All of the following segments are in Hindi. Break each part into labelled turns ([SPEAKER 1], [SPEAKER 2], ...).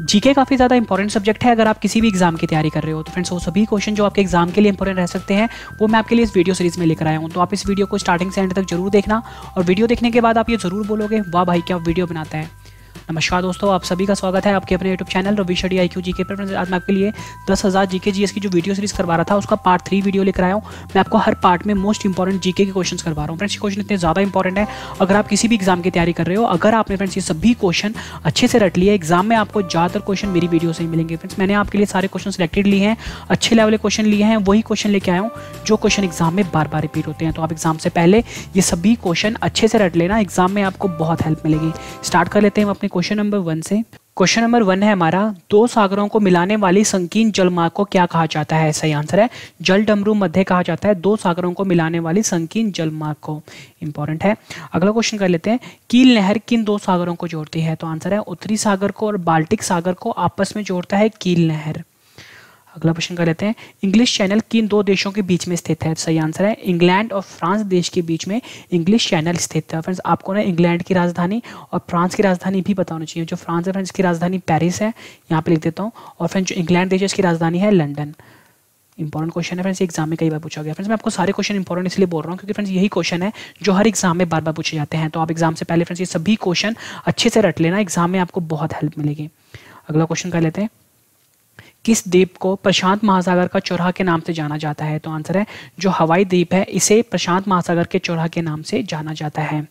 [SPEAKER 1] जीके काफ़ी ज़्यादा इंपॉर्टेंट सब्जेक्ट है अगर आप किसी भी एग्जाम की तैयारी कर रहे हो तो फ्रेंड्स वो सभी क्वेश्चन जो आपके एग्जाम के लिए इंपॉर्टेंट रह सकते हैं वो मैं आपके लिए इस वीडियो सीरीज में लेकर आया हूँ तो आप इस वीडियो को स्टार्टिंग से एंड तक जरूर देखना और वीडियो देखने के बाद आप ये जरूर बोलोगे वाह भाई क्या वीडियो बनाता है नमस्कार दोस्तों आप सभी का स्वागत है आपके अपने YouTube channel Ravi study I Q G K पर आज मैं आपके लिए दस हज़ार जी के जी एस की जो वीडियो सीरीज करवा रहा था उसका पार्ट थ्री वीडियो लेकर आया हूँ मैं आपको हर पार्ट में most important G K question करवा रहा हूँ फ्रेंड्स ये क्वेश्चन इतने ज़्यादा इंपॉर्टेंट है अगर आप किसी भी एग्जाम की तैयारी कर रहे हो अगर आपने फ्रेंड्स ये सभी क्वेश्चन अच्छे से रट लिया एग्जाम में आपको ज़्यादातर क्वेश्चन मेरी वीडियो से ही मिलेंगे फ्रेंड्स मैंने आपके लिए सारे क्वेश्चन सिलेक्टेड लिए हैं अच्छे लेवल के क्वेश्चन लिए हैं वही क्वेश्चन लेके आया हूँ जो क्वेश्चन एग्जाम में बार बार रिपीट होते हैं तो आप एग्जाम से पहले ये सभी क्वेश्चन अच्छे से रट लेना एग्जाम में आपको बहुत हेल्प मिलेगी स्टार्ट कर लेते हैं हम अपने क्वेश्चन नंबर वन से क्वेश्चन नंबर वन है हमारा दो सागरों को मिलाने वाली संकीर्ण जलमार्ग को क्या कहा जाता है सही आंसर है जल डमरू मध्य कहा जाता है दो सागरों को मिलाने वाली संकीर्ण जलमार्ग को इंपॉर्टेंट है अगला क्वेश्चन कर लेते हैं कील नहर किन दो सागरों को जोड़ती है तो आंसर है उत्तरी सागर को और बाल्टिक सागर को आपस में जोड़ता है कील नहर अगला क्वेश्चन कर लेते हैं इंग्लिश चैनल किन दो देशों के बीच में स्थित है सही आंसर है इंग्लैंड और फ्रांस देश के बीच में इंग्लिश चैनल स्थित है फ्रेंड्स आपको ना इंग्लैंड की राजधानी और फ्रांस की राजधानी भी पता चाहिए जो फ्रांस है फ्रेंड्स की राजधानी पैरिस है यहाँ पर लिख देता हूँ और फ्रेंड जो इंग्लैंड देश है इसकी राजधानी है लंडन इंपॉर्टेंट क्वेश्चन है फ्रेंड्स एग्जाम में कई बार पूछा गया फ्रेंड्स मैं आपको सारे क्वेश्चन इंपॉर्टेंट इसलिए बोल रहा हूँ क्योंकि फ्रेंड्स यही क्वेश्चन है जो हर एग्जाम में बार बार पूछे जाते हैं तो आप एग्जाम से पहले फ्रेंड्स ये सभी क्वेश्चन अच्छे से रट लेना एग्जाम में आपको बहुत हेल्प मिलेगी अगला क्वेश्चन कर लेते हैं किस द्वीप को प्रशांत महासागर का चौराहा के नाम से जाना जाता है तो आंसर है जो हवाई द्वीप है इसे प्रशांत महासागर के चौराहा के नाम से जाना जाता है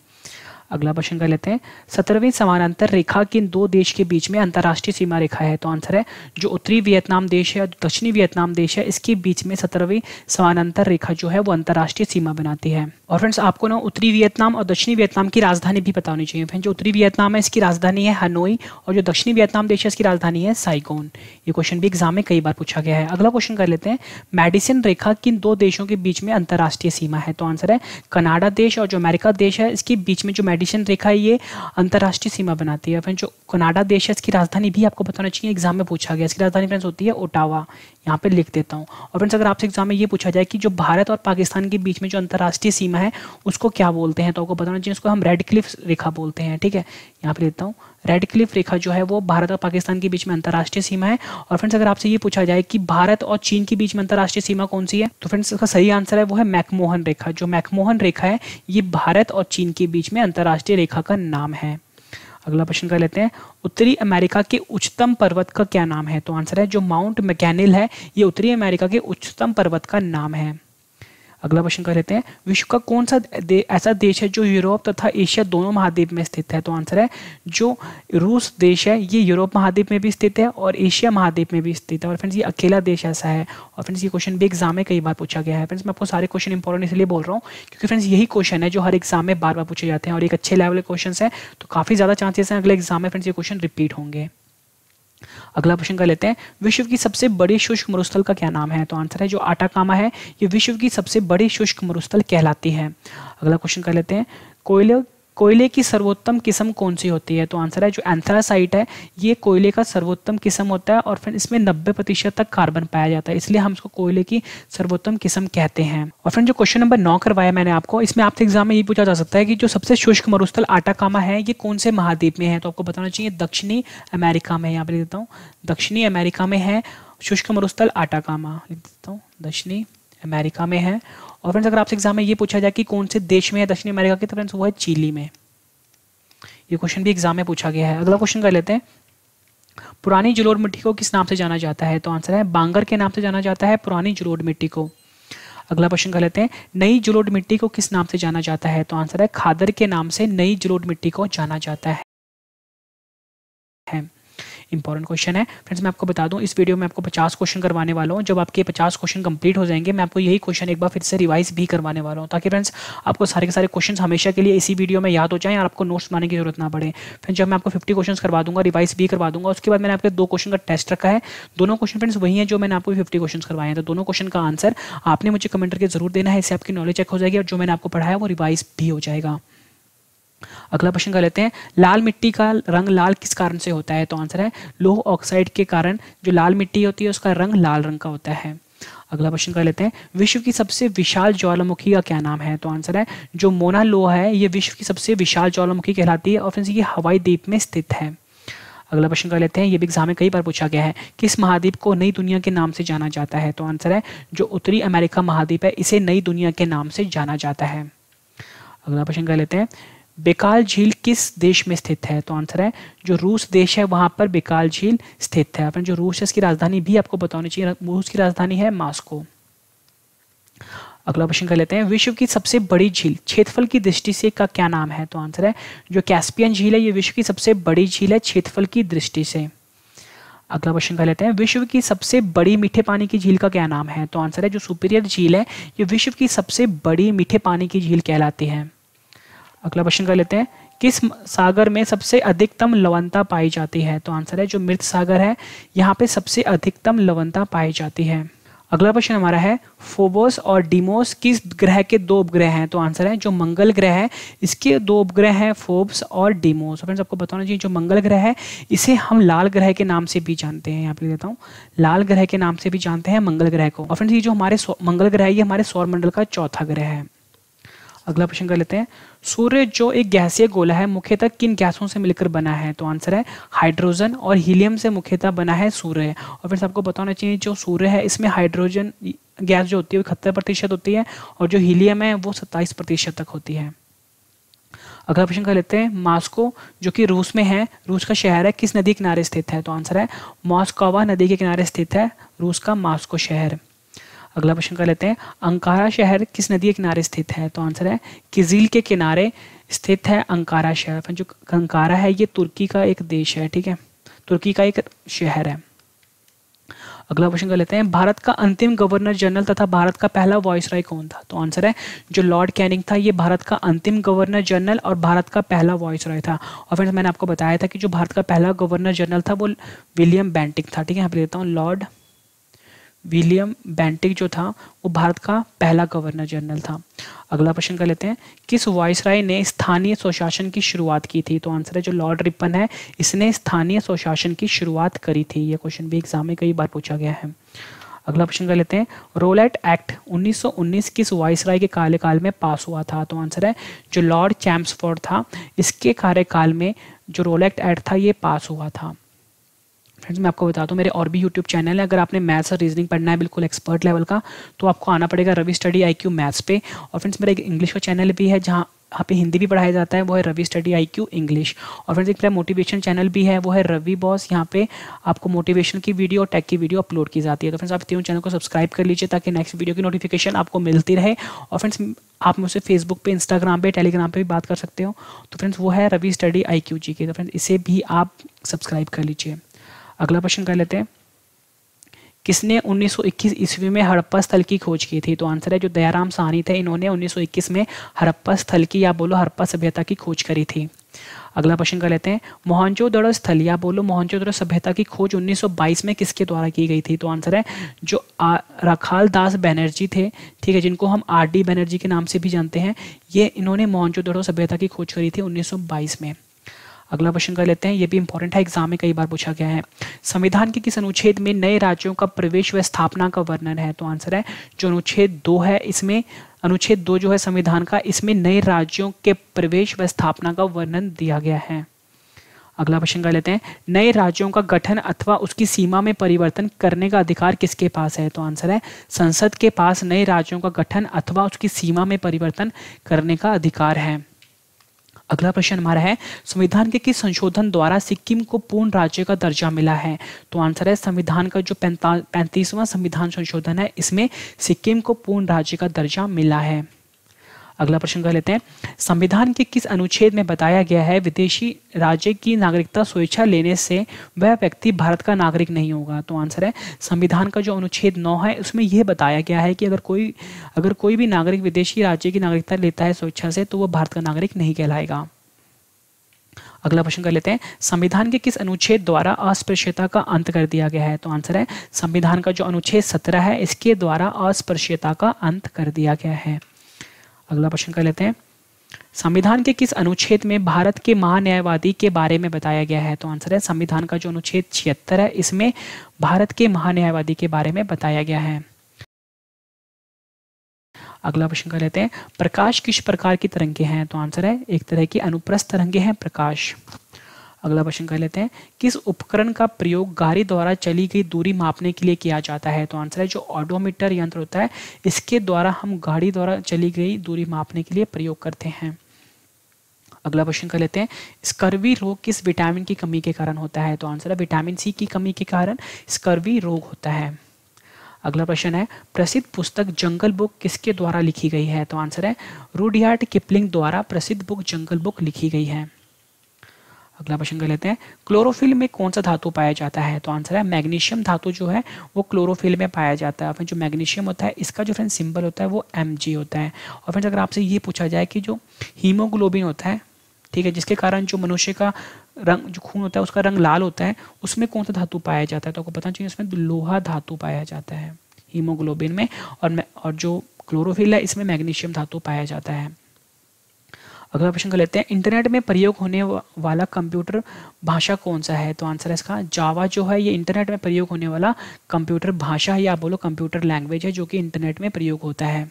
[SPEAKER 1] अगला प्रश्न कर लेते हैं सत्रहवीं समानांतर रेखा किन दो देश के बीच में अंतर्राष्ट्रीय सीमा रेखा है तो आंसर है जो उत्तरी वियतनाम देश है दक्षिणी वियतनाम देश है इसके बीच में सत्रहवीं समानांतर रेखा जो है वो अंतर्राष्ट्रीय सीमा बनाती है और फ्रेंड्स आपको ना उत्तरी वियतनाम और दक्षिणी वियतनाम की राजधानी भी पता होनी चाहिए फ्रेंड जो उत्तरी वियतनाम है इसकी राजधानी है हनोई और जो दक्षिणी वियतनाम देश है इसकी राजधानी है साइकोन ये क्वेश्चन भी एग्जाम में कई बार पूछा गया है अगला क्वेश्चन कर लेते हैं मेडिसिन रेखा किन दो देशों के बीच में अंतर्राष्ट्रीय सीमा है तो आंसर है कनाडा देश और जो अमेरिका देश है इसके बीच में जो एडिशन रेखा ये अंतर्राष्ट्रीय सीमा बनाती है फ्रेंड्स जो कनाडा देश है इसकी राजधानी भी आपको बताना चाहिए एग्जाम में पूछा गया इसकी राजधानी फ्रेंड्स होती है ओटावा यहाँ पे लिख देता हूँ और फ्रेंड्स अगर आपसे एग्जाम में ये पूछा जाए कि जो भारत और पाकिस्तान के बीच में जो अंतर्राष्ट्रीय सीमा है उसको क्या बोलते हैं तो आपको बताना चाहिए उसको हम रेड क्लिफ रेखा बोलते हैं ठीक है यहाँ पे लेता हूँ क्लिफ रेखा जो है वो भारत और पाकिस्तान के बीच में अंतर्राष्ट्रीय सीमा है और फ्रेंड्स अगर आपसे ये पूछा जाए कि भारत और चीन के बीच में अंतर्राष्ट्रीय सीमा कौन सी है तो फ्रेंड्स इसका सही आंसर है वो है मैकमोहन रेखा जो मैकमोहन रेखा है ये भारत और चीन के बीच में अंतर्राष्ट्रीय रेखा का नाम है अगला प्रश्न कर लेते हैं उत्तरी अमेरिका के उच्चतम पर्वत का क्या नाम है तो आंसर है जो माउंट मैकेनिल है ये उत्तरी अमेरिका के उच्चतम पर्वत का नाम है अगला क्वेश्चन कर लेते हैं विश्व का कौन सा दे, ऐसा देश है जो यूरोप तथा एशिया दोनों महाद्वीप में स्थित है तो आंसर है जो रूस देश है ये यूरोप महाद्वीप में भी स्थित है और एशिया महाद्वीप में भी स्थित है और फ्रेंड्स ये अकेला देश ऐसा है और फ्रेंड्स ये क्वेश्चन भी एग्जाम में कई बार पूछा गया है फ्रेंड्स मैं आपको सारे क्वेश्चन इंपॉर्टेंट इसलिए बोल रहा हूँ क्योंकि फ्रेंड्स यही क्वेश्चन है जो हर एग्जाम में बार बार पूछे जाते हैं और एक अच्छे लेवल के क्वेश्चन है तो काफ़ी ज़्यादा चांसेस हैं अगले एग्जाम में फ्रेंड्स ये क्वेश्चन रिपीट होंगे अगला क्वेश्चन कर लेते हैं विश्व की सबसे बड़ी शुष्क मरुस्थल का क्या नाम है तो आंसर है जो आटाकामा है ये विश्व की सबसे बड़ी शुष्क मरुस्थल कहलाती है अगला क्वेश्चन कर लेते हैं कोयले कोयले की सर्वोत्तम किस्म कौन सी होती है तो आंसर है जो एंथ्रासाइट है ये कोयले का सर्वोत्तम किस्म होता है और फिर इसमें नब्बे प्रतिशत तक कार्बन पाया जाता है इसलिए हम इसको कोयले की सर्वोत्तम किस्म कहते हैं और फ्रेंड जो क्वेश्चन नंबर नौ करवाया मैंने आपको इसमें आपसे एग्जाम में ये पूछा जा सकता है कि जो सबसे शुष्क मरुस्थल आटाकामा है ये कौन से महाद्वीप में है तो आपको बताना चाहिए दक्षिणी अमेरिका में यहाँ पर देता हूँ दक्षिणी अमेरिका में है शुष्क मरुस्थल आटाकामा लिख देता हूँ दक्षिणी अमेरिका में है और फ्रेंड्स अगर आपसे एग्जाम में ये पूछा जाए कि कौन से देश में है दक्षिण अमेरिका के तो फ्रेंड्स वो है चिली में ये क्वेश्चन भी एग्जाम में पूछा गया है अगला क्वेश्चन कर लेते हैं पुरानी जलोड़ मिट्टी को किस नाम से जाना जाता है तो आंसर है बांगर के नाम से जाना जाता है पुरानी जलोड़ मिट्टी को अगला क्वेश्चन कर लेते हैं नई जलोड़ मिट्टी को किस नाम से जाना जाता है तो आंसर है खादर के नाम से नई जलोड़ मिट्टी को जाना जाता है इंपॉर्टेंट क्वेश्चन है फ्रेंड्स मैं आपको बता दूं इस वीडियो में आपको पचास क्वेश्चन करवाने वाला हूँ जब आपके पचास क्वेश्चन कंप्लीट हो जाएंगे मैं आपको यही क्वेश्चन एक बार फिर से रिवाइज भी करवाने वाला हूँ ताकि फ्रेंड्स आपको सारे के सारे क्वेश्चन हमेशा के लिए इसी वीडियो में याद हो जाए और आपको नोट्स बनाने की जरूरत ना पड़े फ्रेंड्स जब मैं आपको फिफ्टी क्वेश्चन करवा दूंगा रिवाइज भी करवा दूंगा उसके बाद मैंने आपके दो क्वेश्चन का टेस्ट रखा है दोनों क्वेश्चन फ्रेंड्स वही है जो मैंने आपको फिफ्टी क्वेश्चन करवाए हैं तो दोनों क्वेश्चन का आंसर आपने मुझे कमेंट करके जरूर देना है इससे आपकी नॉलेज चेक हो जाएगी और जो मैंने आपको पढ़ाया वो रिवाइज भी हो जाएगा अगला प्रश्न कर लेते हैं लाल मिट्टी का रंग लाल किस कारण से होता है तो आंसर है लोह ऑक्साइड के कारण जो लाल मिट्टी होती है उसका रंग लाल रंग का होता है अगला प्रश्न कर लेते हैं विश्व की सबसे विशाल ज्वालामुखी का क्या नाम है तो आंसर है जो मोना लोह है ये विश्व की सबसे विशाल ज्वालामुखी कहलाती है और फ्रेंड्स ये हवाई द्वीप में स्थित है अगला प्रश्न कर लेते हैं ये भी एग्जाम में कई बार पूछा गया है किस महाद्वीप को नई दुनिया के नाम से जाना जाता है तो आंसर है जो उत्तरी अमेरिका महाद्वीप है इसे नई दुनिया के नाम से जाना जाता है अगला प्रश्न कर लेते हैं बेकाल झील किस देश में स्थित है तो आंसर है जो रूस देश है वहाँ पर बेकाल झील स्थित है अपने जो रूस है इसकी राजधानी भी आपको बतानी चाहिए रूस की राजधानी है मास्को अगला क्वेश्चन कर लेते हैं विश्व की सबसे बड़ी झील क्षेत्रफल की दृष्टि से का क्या नाम है तो आंसर है जो कैस्पियन झील है ये विश्व की सबसे बड़ी झील है क्षेत्रफल की दृष्टि से अगला क्वेश्चन कर लेते हैं विश्व की सबसे बड़ी मीठे पानी की झील का क्या नाम है तो आंसर है जो सुपीरियर झील है ये विश्व की सबसे बड़ी मीठे पानी की झील कहलाती है अगला क्वेश्चन कर लेते हैं किस सागर में सबसे अधिकतम लवनता पाई जाती है तो आंसर है जो मृत सागर है यहाँ पे सबसे अधिकतम लवनता पाई जाती है अगला क्वेश्चन हमारा है फोबोस और डिमोस किस ग्रह के दो उपग्रह हैं तो आंसर है जो मंगल ग्रह है इसके दो उपग्रह हैं फोब्स और डिमोस फ्रेंड्स आपको बताना चाहिए जो मंगल ग्रह है इसे हम लाल ग्रह के नाम से भी जानते हैं यहाँ पे देता हूँ लाल ग्रह के नाम से भी जानते हैं मंगल ग्रह को और फ्रेंड्स ये जो हमारे मंगल ग्रह है ये हमारे सौरमंडल का चौथा ग्रह है अगला प्रश्न कर लेते हैं सूर्य जो एक गैसीय गोला है मुख्यतः किन गैसों से मिलकर बना है तो आंसर है हाइड्रोजन और हीलियम से मुख्यतः बना है सूर्य और फिर सबको बताना चाहिए जो सूर्य है इसमें हाइड्रोजन गैस जो होती है वो इकहत्तर प्रतिशत होती है और जो हीलियम है वो सत्ताईस प्रतिशत तक होती है अगला प्रश्न कर लेते हैं मास्को जो कि रूस में है रूस का शहर है किस नदी किनारे स्थित है तो आंसर है मॉस्कोवा नदी के किनारे स्थित है रूस का मास्को शहर अगला क्वेश्चन कर लेते हैं अंकारा शहर किस नदी के किनारे स्थित है तो आंसर है किजील के किनारे स्थित है अंकारा शहर जो अंकारा है ये तुर्की का एक देश है ठीक है तुर्की का एक शहर है अगला क्वेश्चन कर लेते हैं भारत का अंतिम गवर्नर जनरल तथा भारत का पहला वॉइस राय कौन था तो आंसर है जो लॉर्ड कैनिंग था ये भारत का अंतिम गवर्नर जनरल और भारत का पहला वॉइस राय था और फ्रेंड्स मैंने आपको बताया था कि जो भारत का पहला गवर्नर जनरल था वो विलियम बैंटिक था ठीक है यहाँ पर देता हूँ लॉर्ड विलियम बैंटिक जो था वो भारत का पहला गवर्नर जनरल था अगला प्रश्न कर लेते हैं किस वायसराय ने स्थानीय स्वशासन की शुरुआत की थी तो आंसर है जो लॉर्ड रिपन है इसने स्थानीय स्वशासन की शुरुआत करी थी ये क्वेश्चन भी एग्जाम में कई बार पूछा गया है अगला प्रश्न कर लेते हैं रोलेट एक्ट 1919 किस वायसराय के कार्यकाल में पास हुआ था तो आंसर है जो लॉर्ड चैम्सफोर्ड था इसके कार्यकाल में जो रोलेट एक्ट था ये पास हुआ था फ्रेंड्स मैं आपको बता दूँ मेरे और भी यूट्यूब चैनल है अगर आपने मैथ्स और रीजनिंग पढ़ना है बिल्कुल एक्सपर्ट लेवल का तो आपको आना पड़ेगा Ravi study I Q maths पे और फ्रेंड्स मेरा एक इंग्लिश का चैनल भी है जहाँ यहाँ पे हिंदी भी पढ़ाया जाता है वो है Ravi study I Q English और फ्रेंड्स एक मेरा मोटिवेशन चैनल भी है वो है रवि बॉस यहाँ पे आपको मोटिवेशन की वीडियो और टैक की वीडियो अपलोड की जाती है तो फ्रेंड्स आप तीनों चैनल को सब्सक्राइब कर लीजिए ताकि नेक्स्ट वीडियो की नोटिफिकेशन आपको मिलती रहे और फ्रेंड्स आप मुझसे फेसबुक पे इंस्टाग्राम पे टेलीग्राम पे भी बात कर सकते हो तो फ्रेंड्स वो है Ravi study I Q G K तो फ्रेंड्स इसे भी आप सब्सक्राइब कर लीजिए अगला प्रश्न कर लेते हैं किसने 1921 ईस्वी में हड़प्पा स्थल की खोज की थी तो आंसर है जो दयाराम सहनी थे इन्होंने 1921 में हड़प्पा स्थल की या बोलो हड़प्पा सभ्यता की खोज करी थी अगला प्रश्न कर लेते हैं मोहनजोदड़ो स्थल या बोलो मोहनजोदड़ो सभ्यता की खोज 1922 में किसके द्वारा की गई थी तो आंसर है जो रखाल दास बैनर्जी थे ठीक है जिनको हम आर डी बैनर्जी के नाम से भी जानते हैं ये इन्होंने मोहनजोदड़ो सभ्यता की खोज करी थी उन्नीस में अगला क्वेश्चन कर लेते हैं ये भी इंपॉर्टेंट है एग्जाम में कई बार पूछा गया है संविधान के किस अनुच्छेद में नए राज्यों का प्रवेश व स्थापना का वर्णन है तो आंसर है जो अनुच्छेद दो है इसमें अनुच्छेद दो जो है संविधान का इसमें नए राज्यों के प्रवेश व स्थापना का वर्णन दिया गया है अगला क्वेश्चन कर लेते हैं नए राज्यों का गठन अथवा उसकी सीमा में परिवर्तन करने का अधिकार किसके पास है तो आंसर है संसद के पास नए राज्यों का गठन अथवा उसकी सीमा में परिवर्तन करने का अधिकार है अगला प्रश्न हमारा है संविधान के किस संशोधन द्वारा सिक्किम को पूर्ण राज्य का दर्जा मिला है तो आंसर है संविधान का जो पैंतीसवां संविधान संशोधन है इसमें सिक्किम को पूर्ण राज्य का दर्जा मिला है अगला प्रश्न कर लेते हैं संविधान के किस अनुच्छेद में बताया गया है विदेशी राज्य की नागरिकता स्वेच्छा लेने से वह व्यक्ति भारत का नागरिक नहीं होगा तो आंसर है संविधान का जो अनुच्छेद नौ है उसमें यह बताया गया है कि अगर कोई अगर कोई भी नागरिक विदेशी राज्य की नागरिकता लेता है स्वेच्छा से तो वह भारत का नागरिक नहीं कहलाएगा अगला प्रश्न कर लेते हैं संविधान के किस अनुच्छेद द्वारा अस्पृश्यता का अंत कर दिया गया है तो आंसर है संविधान का जो अनुच्छेद सत्रह है इसके द्वारा अस्पृश्यता का अंत कर दिया गया है अगला प्रश्न कर लेते हैं संविधान के किस अनुच्छेद में भारत के महान्यायवादी के बारे में बताया गया है तो आंसर है संविधान का जो अनुच्छेद छिहत्तर है इसमें भारत के महान्यायवादी के बारे में बताया गया है अगला प्रश्न कर लेते हैं प्रकाश किस प्रकार की तरंगे हैं तो आंसर है एक तरह की अनुप्रस्थ तरंगे हैं प्रकाश अगला क्वेश्चन कर लेते हैं किस उपकरण का प्रयोग गाड़ी द्वारा चली गई दूरी मापने के लिए किया जाता है तो आंसर है जो ऑडोमीटर यंत्र होता है इसके द्वारा हम गाड़ी द्वारा चली गई दूरी मापने के लिए प्रयोग करते हैं अगला क्वेश्चन कर लेते हैं स्कर्वी रोग किस विटामिन की कमी के कारण होता है तो आंसर है विटामिन सी की कमी के कारण स्कर्वी रोग होता है अगला प्रश्न है प्रसिद्ध पुस्तक जंगल बुक किसके द्वारा लिखी गई है तो आंसर है रूडियार्ड किपलिंग द्वारा प्रसिद्ध बुक जंगल बुक लिखी गई है अगला प्रश्न कर लेते हैं क्लोरोफिल में कौन सा धातु पाया जाता है तो आंसर है मैग्नीशियम धातु जो है वो क्लोरोफिल में पाया जाता है और फ्रेंड जो मैग्नीशियम होता है इसका जो फ्रेंड सिंबल होता है वो एम होता है और फिर अगर आपसे ये पूछा जाए कि जो हीमोग्लोबिन होता है ठीक है जिसके कारण जो मनुष्य का रंग जो खून होता है उसका रंग लाल होता है उसमें कौन सा धातु पाया जाता है तो आपको पता चाहिए उसमें लोहा धातु पाया जाता है हीमोग्लोबिन में और और जो क्लोरोफिल है इसमें मैग्नीशियम धातु पाया जाता है अगला प्रश्न कर लेते हैं इंटरनेट में प्रयोग होने वाला कंप्यूटर भाषा कौन सा है तो आंसर है इसका जावा जो है ये इंटरनेट में प्रयोग होने वाला कंप्यूटर भाषा है या बोलो कंप्यूटर लैंग्वेज है जो कि इंटरनेट में प्रयोग होता है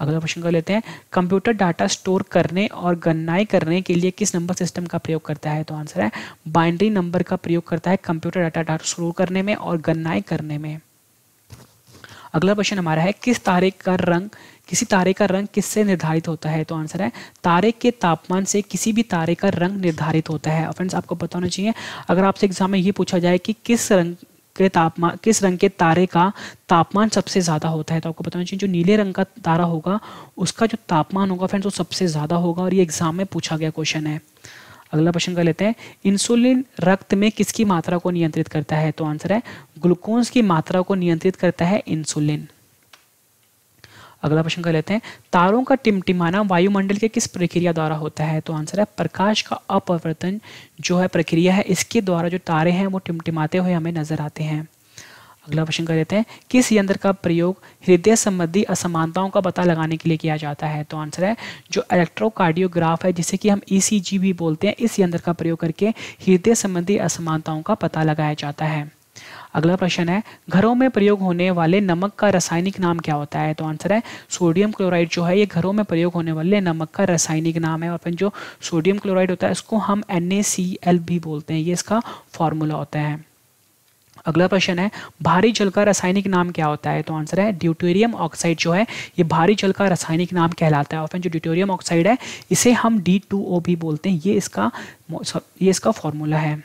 [SPEAKER 1] अगला प्रश्न कर लेते हैं कंप्यूटर डाटा स्टोर करने और गणनाएं करने के लिए किस नंबर सिस्टम का प्रयोग करता है तो आंसर है बाइंड्री नंबर का प्रयोग करता है कंप्यूटर डाटा डाटा स्टोर करने में और गणनाएं करने में अगला प्रश्न हमारा है किस तारीख का रंग किसी तारे का रंग किससे निर्धारित होता है तो आंसर है तारे के तापमान से किसी भी तारे का रंग निर्धारित होता है फ्रेंड्स आपको पता होना चाहिए अगर आपसे एग्जाम में ये पूछा जाए कि किस रंग के तापमान किस रंग के तारे का तापमान सबसे ज़्यादा होता है तो आपको बताना चाहिए जो नीले रंग का तारा होगा उसका जो तापमान होगा फ्रेंड्स वो सबसे ज़्यादा होगा और ये एग्जाम में पूछा गया क्वेश्चन है अगला प्रश्न कर लेते हैं इंसुलिन रक्त में किसकी मात्रा को नियंत्रित करता है तो आंसर है ग्लूकोज की मात्रा को नियंत्रित करता है इंसुलिन अगला प्रश्न कर लेते हैं तारों का टिमटिमाना वायुमंडल के किस प्रक्रिया द्वारा होता है तो आंसर है प्रकाश का अपवर्तन जो है प्रक्रिया है इसके द्वारा जो तारे हैं वो टिमटिमाते हुए हमें नजर आते हैं अगला प्रश्न कर लेते हैं किस यंत्र का प्रयोग हृदय संबंधी असमानताओं का पता लगाने के लिए किया जाता है तो आंसर है जो इलेक्ट्रोकार्डियोग्राफ है जिसे कि हम ईसीजी e भी बोलते हैं इस यंत्र का प्रयोग करके हृदय संबंधी असमानताओं का पता लगाया जाता है अगला प्रश्न है घरों में प्रयोग होने वाले नमक का रासायनिक नाम क्या होता है तो आंसर है सोडियम क्लोराइड जो है ये घरों में प्रयोग होने वाले नमक का रासायनिक नाम है और फिर जो सोडियम क्लोराइड होता है इसको हम एन भी बोलते हैं ये इसका फॉर्मूला होता है अगला प्रश्न है भारी जल का रासायनिक नाम क्या होता है तो आंसर है ड्यूटेरियम ऑक्साइड जो है ये भारी जल का रासायनिक नाम कहलाता है और फिर जो ड्यूटेरियम ऑक्साइड है इसे हम डी भी बोलते हैं ये इसका ये इसका फॉर्मूला है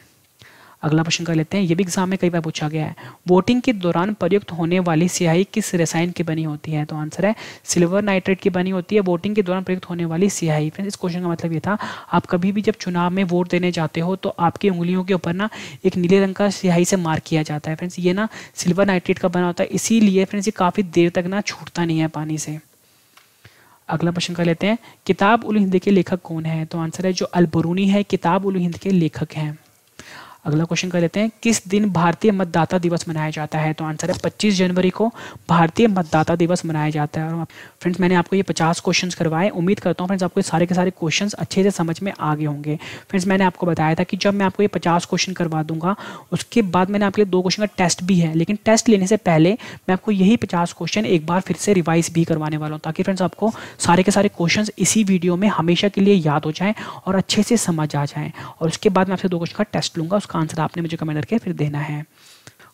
[SPEAKER 1] अगला प्रश्न कर लेते हैं ये भी एग्जाम में कई बार पूछा गया है वोटिंग के दौरान प्रयुक्त होने वाली स्याही किस रसायन की बनी होती है तो आंसर है सिल्वर नाइट्रेट की बनी होती है वोटिंग के दौरान प्रयुक्त होने वाली स्याही फ्रेंड्स इस क्वेश्चन का मतलब ये था आप कभी भी जब चुनाव में वोट देने जाते हो तो आपकी उंगलियों के ऊपर ना एक नीले रंग का स्याही से मार्क किया जाता है फ्रेंड्स ये ना सिल्वर नाइट्रेट का बना होता है इसीलिए फ्रेंड्स ये काफ़ी देर तक ना छूटता नहीं है पानी से अगला प्रश्न कर लेते हैं किताब उल हिंद के लेखक कौन है तो आंसर है जो अलबरूनी है किताब उल हिंद के लेखक हैं अगला क्वेश्चन कर लेते हैं किस दिन भारतीय मतदाता दिवस मनाया जाता है तो आंसर है 25 जनवरी को भारतीय मतदाता दिवस मनाया जाता है और फ्रेंड्स मैंने आपको ये 50 क्वेश्चंस करवाए उम्मीद करता हूँ फ्रेंड्स आपको सारे के सारे क्वेश्चंस अच्छे से समझ में आ गए होंगे फ्रेंड्स मैंने आपको बताया था कि जब मैं आपको ये पचास क्वेश्चन करवा दूंगा उसके बाद मैंने आपके दो क्वेश्चन का टेस्ट भी है लेकिन टेस्ट लेने से पहले मैं आपको यही पचास क्वेश्चन एक बार फिर से रिवाइज भी करवाने वाला हूँ ताकि फ्रेंड्स आपको सारे के सारे क्वेश्चन इसी वीडियो में हमेशा के लिए याद हो जाएँ और अच्छे से समझ आ जाएँ और उसके बाद मैं आपसे दो क्वेश्चन का टेस्ट लूँगा उसका आंसर आपने मुझे कमेंट करके फिर देना है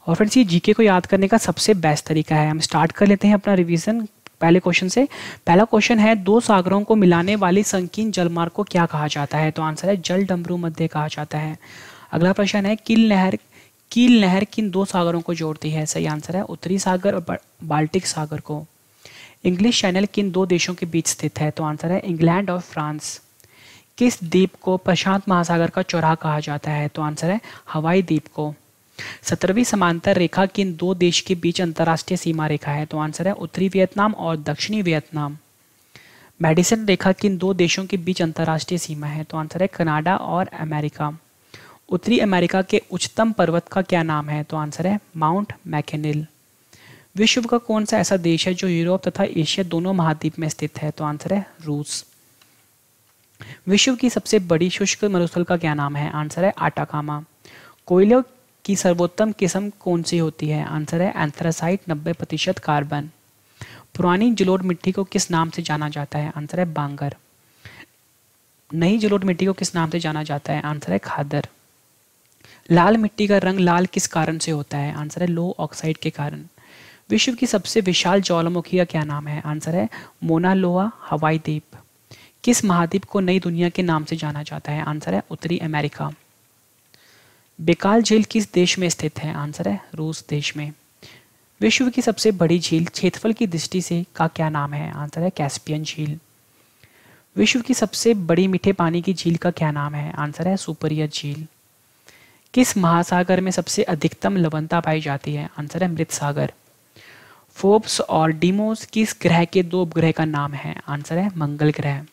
[SPEAKER 1] और फ्रेंड्स ये जीके को याद करने का सबसे बेस्ट तरीका है हम स्टार्ट कर लेते हैं अपना रिवीजन पहले क्वेश्चन से पहला क्वेश्चन है दो सागरों को मिलाने वाली संकीर्ण जलमार्ग को क्या कहा जाता है तो आंसर है जल डमरू मध्य कहा जाता है अगला प्रश्न है किल नहर कील नहर किन दो सागरों को जोड़ती है सही आंसर है उत्तरी सागर और बाल्टिक सागर को इंग्लिश चैनल किन दो देशों के बीच स्थित है तो आंसर है इंग्लैंड और फ्रांस किस द्वीप को प्रशांत महासागर का चौराहा कहा जाता है तो आंसर है हवाई द्वीप को सत्रहवीं समांतर रेखा किन दो देश के बीच अंतर्राष्ट्रीय सीमा रेखा है तो आंसर है उत्तरी वियतनाम और दक्षिणी वियतनाम मेडिसन रेखा किन दो देशों के बीच अंतर्राष्ट्रीय सीमा है तो आंसर है कनाडा और अमेरिका उत्तरी अमेरिका के उच्चतम पर्वत का क्या नाम है तो आंसर है माउंट मैकेनिल विश्व का कौन सा ऐसा देश है जो यूरोप तथा एशिया दोनों महाद्वीप में स्थित है तो आंसर है रूस विश्व की सबसे बड़ी शुष्क मरुस्थल का क्या नाम है आंसर है आटाकामा कोयले की सर्वोत्तम किस्म कौन सी होती है आंसर है एंथ्रासाइट नब्बे प्रतिशत कार्बन पुरानी जलोट मिट्टी को किस नाम से जाना जाता है आंसर है बांगर नई जलोट मिट्टी को किस नाम से जाना जाता है आंसर है खादर लाल मिट्टी का रंग लाल किस कारण से होता है आंसर है लो ऑक्साइड के कारण विश्व की सबसे विशाल ज्वालामुखी का क्या नाम है आंसर है मोनालोआ हवाई द्वीप किस महाद्वीप को नई दुनिया के नाम से जाना जाता है आंसर है उत्तरी अमेरिका बेकाल झील किस देश में स्थित है आंसर है रूस देश में विश्व की सबसे बड़ी झील क्षेत्रफल की दृष्टि से का क्या नाम है आंसर है कैस्पियन झील विश्व की सबसे बड़ी मीठे पानी की झील का क्या नाम है आंसर है सुपरियर झील किस महासागर में सबसे अधिकतम लवणता पाई जाती है आंसर है मृत सागर फोब्स और डीमोस किस ग्रह के दो उपग्रह का नाम है आंसर है मंगल ग्रह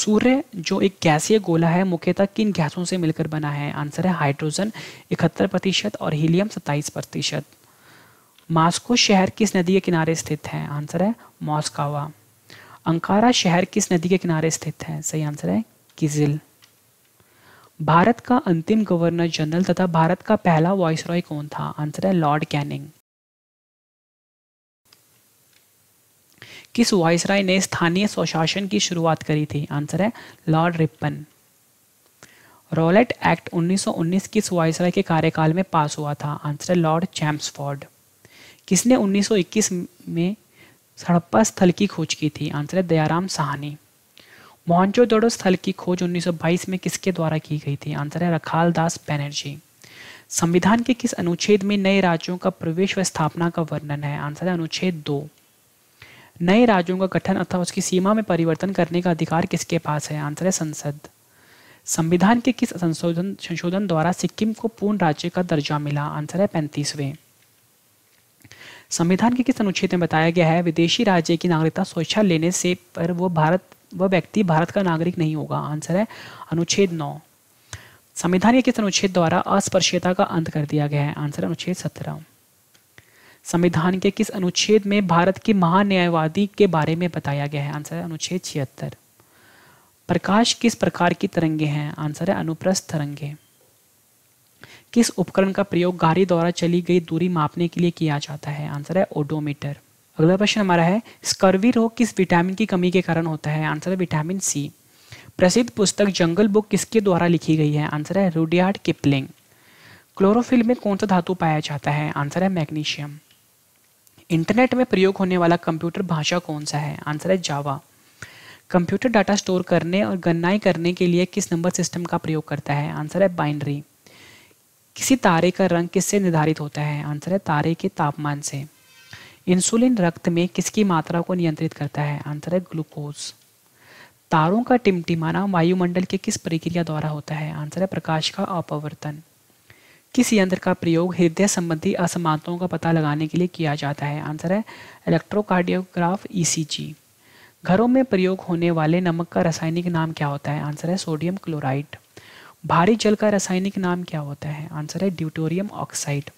[SPEAKER 1] सूर्य जो एक गैसीय गोला है मुख्यतः किन गैसों से मिलकर बना है आंसर है हाइड्रोजन इकहत्तर प्रतिशत और हीलियम सत्ताईस प्रतिशत मास्को शहर किस नदी के किनारे स्थित है आंसर है मॉस्कावा अंकारा शहर किस नदी के किनारे स्थित है सही आंसर है किजिल भारत का अंतिम गवर्नर जनरल तथा भारत का पहला वॉइस रॉय कौन था आंसर है लॉर्ड कैनिंग किस वायसराय ने स्थानीय स्वशासन की शुरुआत करी थी आंसर है लॉर्ड रिपन रॉलेट एक्ट 1919 किस वाइसराय के कार्यकाल में पास हुआ था आंसर है लॉर्ड चैम्सफोर्ड किसने 1921 में सड़प्पा स्थल की खोज की थी आंसर है दयाराम साहनी मोहनजोदड़ो स्थल की खोज 1922 में किसके द्वारा की गई थी आंसर है रखाल दास बैनर्जी संविधान के किस अनुच्छेद में नए राज्यों का प्रवेश व स्थापना का वर्णन है आंसर है अनुच्छेद दो नए राज्यों का गठन अथवा उसकी सीमा में परिवर्तन करने का अधिकार किसके पास है आंसर है संसद संविधान के किस संशोधन संशोधन द्वारा सिक्किम को पूर्ण राज्य का दर्जा मिला आंसर है पैंतीसवें संविधान के किस अनुच्छेद में बताया गया है विदेशी राज्य की नागरिकता स्वेच्छा लेने से पर वो भारत वह व्यक्ति भारत का नागरिक नहीं होगा आंसर है अनुच्छेद नौ संविधान के किस अनुच्छेद द्वारा अस्पृश्यता का अंत कर दिया गया है आंसर अनुच्छेद सत्रह संविधान के किस अनुच्छेद में भारत के महान्यायवादी के बारे में बताया गया है आंसर है अनुच्छेद छिहत्तर प्रकाश किस प्रकार की तरंगे हैं आंसर है अनुप्रस्थ तरंगे किस उपकरण का प्रयोग गाड़ी द्वारा चली गई दूरी मापने के लिए किया जाता है आंसर है ओडोमीटर अगला प्रश्न हमारा है स्कर्वी रोग किस विटामिन की कमी के कारण होता है आंसर है विटामिन सी प्रसिद्ध पुस्तक जंगल बुक किसके द्वारा लिखी गई है आंसर है रुडियार्ड किपलिंग क्लोरोफिल में कौन सा धातु पाया जाता है आंसर है मैग्नीशियम इंटरनेट में प्रयोग होने वाला कंप्यूटर भाषा कौन सा है आंसर है जावा कंप्यूटर डाटा स्टोर करने और गणनाएं करने के लिए किस नंबर सिस्टम का प्रयोग करता है आंसर है बाइनरी किसी तारे का रंग किससे निर्धारित होता है आंसर है तारे के तापमान से इंसुलिन रक्त में किसकी मात्रा को नियंत्रित करता है आंसर है ग्लूकोज तारों का टिमटिमाना वायुमंडल के किस प्रक्रिया द्वारा होता है आंसर है प्रकाश का अपवर्तन किस यंत्र का प्रयोग हृदय संबंधी असमानताओं का पता लगाने के लिए किया जाता है आंसर है इलेक्ट्रोकार्डियोग्राफ ईसीजी e घरों में प्रयोग होने वाले नमक का रासायनिक नाम क्या होता है आंसर है सोडियम क्लोराइड भारी जल का रासायनिक नाम क्या होता है आंसर है ड्यूटोरियम ऑक्साइड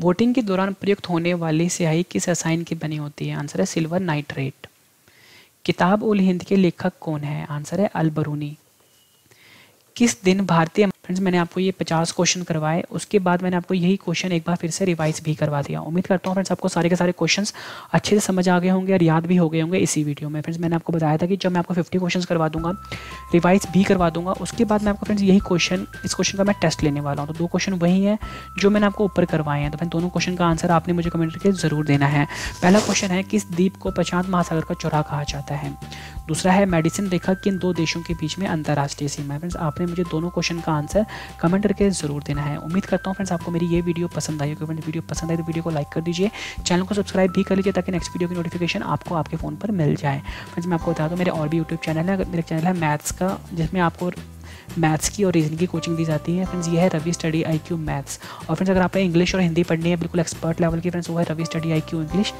[SPEAKER 1] वोटिंग के दौरान प्रयुक्त होने वाली स्याही किस रसायन की बनी होती है आंसर है सिल्वर नाइट्रेट किताब उल हिंद के लेखक कौन है आंसर है अलबरूनी किस दिन भारतीय फ्रेंड्स मैंने आपको ये पचास क्वेश्चन करवाए उसके बाद मैंने आपको यही क्वेश्चन एक बार फिर से रिवाइज भी करवा दिया उम्मीद करता हूँ फ्रेंड्स आपको सारे के सारे क्वेश्चन अच्छे से समझ आ गए होंगे और याद भी हो गए होंगे इसी वीडियो में फ्रेंड्स मैंने आपको बताया था कि जब मैं आपको फिफ्टी क्वेश्चन करवा दूंगा रिवाइज भी करवा दूंगा उसके बाद मैं आपको फ्रेंड्स यही क्वेश्चन इस क्वेश्चन का मैं टेस्ट लेने वाला हूँ तो दो क्वेश्चन वही है जो मैंने आपको ऊपर करवाए हैं तो फ्रेंड दोनों क्वेश्चन का आंसर आपने मुझे कमेंट करके ज़रूर देना है पहला क्वेश्चन है किस द्वीप को प्रशांत महासागर का चौरा कहा जाता है दूसरा है मेडिसिन रेखा किन दो देशों के बीच में अंतर्राष्ट्रीय सीमा है फ्रेंड्स आपने मुझे दोनों क्वेश्चन का आंसर कमेंट करके ज़रूर देना है उम्मीद करता हूँ फ्रेंड्स आपको मेरी ये वीडियो पसंद आई होगी फ्रेंड्स वीडियो पसंद आई तो वीडियो को लाइक कर दीजिए चैनल को सब्सक्राइब भी कर लीजिए ताकि नेक्स्ट वीडियो की नोटिफिकेशन आपको आपके फ़ोन पर मिल जाए फ्रेंड्स मैं आपको बता दूँ मेरे और भी यूट्यूब चैनल है मेरा चैनल है मैथ्स का जिसमें आपको मैथ्स की और रीजनिंग की कोचिंग दी जाती है फ्रेंड्स ये है Ravi study I Q maths और फ्रेंड्स अगर आपको इंग्लिश और हिंदी पढ़नी है बिल्कुल एक्सपर्ट लेवल की फ्रेंड्स वो है Ravi study I Q English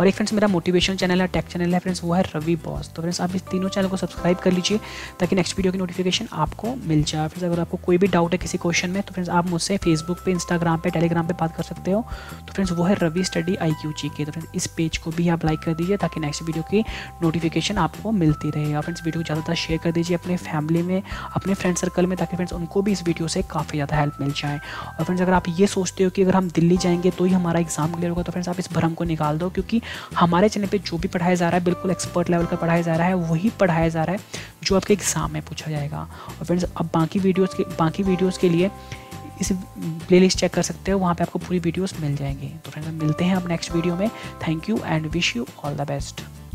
[SPEAKER 1] और एक फ्रेंड्स मेरा मोटिवेशन चैनल है टेक चैनल है फ्रेंड्स वो है रवि बॉस तो फ्रेंड्स आप इस तीनों चैनल को सब्सक्राइब कर लीजिए ताकि नेक्स्ट वीडियो की नोटिफिकेशन आपको मिल जाए फ्रेंड्स अगर आपको कोई भी डाउट है किसी क्वेश्चन में तो फ्रेंड्स आप मुझसे फेसबुक पर इंस्टाग्राम पर टेलीग्राम पर बात कर सकते हो तो फ्रेंड्स वो है Ravi study I Q G K तो फ्रेंड्स इस पेज को भी आप लाइक कर दीजिए ताकि नेक्स्ट वीडियो की नोटिफिकेशन आपको मिलती रहे और फ्रेंड्स वीडियो को ज़्यादा शेयर कर दीजिए अपने फैमिली में अपने फ्रेंड सर्कल में ताकि फ्रेंड्स उनको भी इस वीडियो से काफ़ी ज़्यादा हेल्प मिल जाए और फ्रेंड्स अगर आप ये सोचते हो कि अगर हम दिल्ली जाएंगे तो ही हमारा एग्ज़ाम क्लियर होगा तो फ्रेंड्स आप इस भ्रम को निकाल दो क्योंकि हमारे चैनल पर जो भी पढ़ाया जा रहा है बिल्कुल एक्सपर्ट लेवल का पढ़ाया जा रहा है वही पढ़ाया जा रहा है जो आपके एग्ज़ाम में पूछा जाएगा और फ्रेंड्स अब बाकी वीडियोज़ के बाकी वीडियोज़ के लिए इस प्लेलिस्ट चेक कर सकते हो वहाँ पे आपको पूरी वीडियोस मिल जाएंगी तो फ्रेंड्स मिलते हैं अब नेक्स्ट वीडियो में thank you and wish you all the best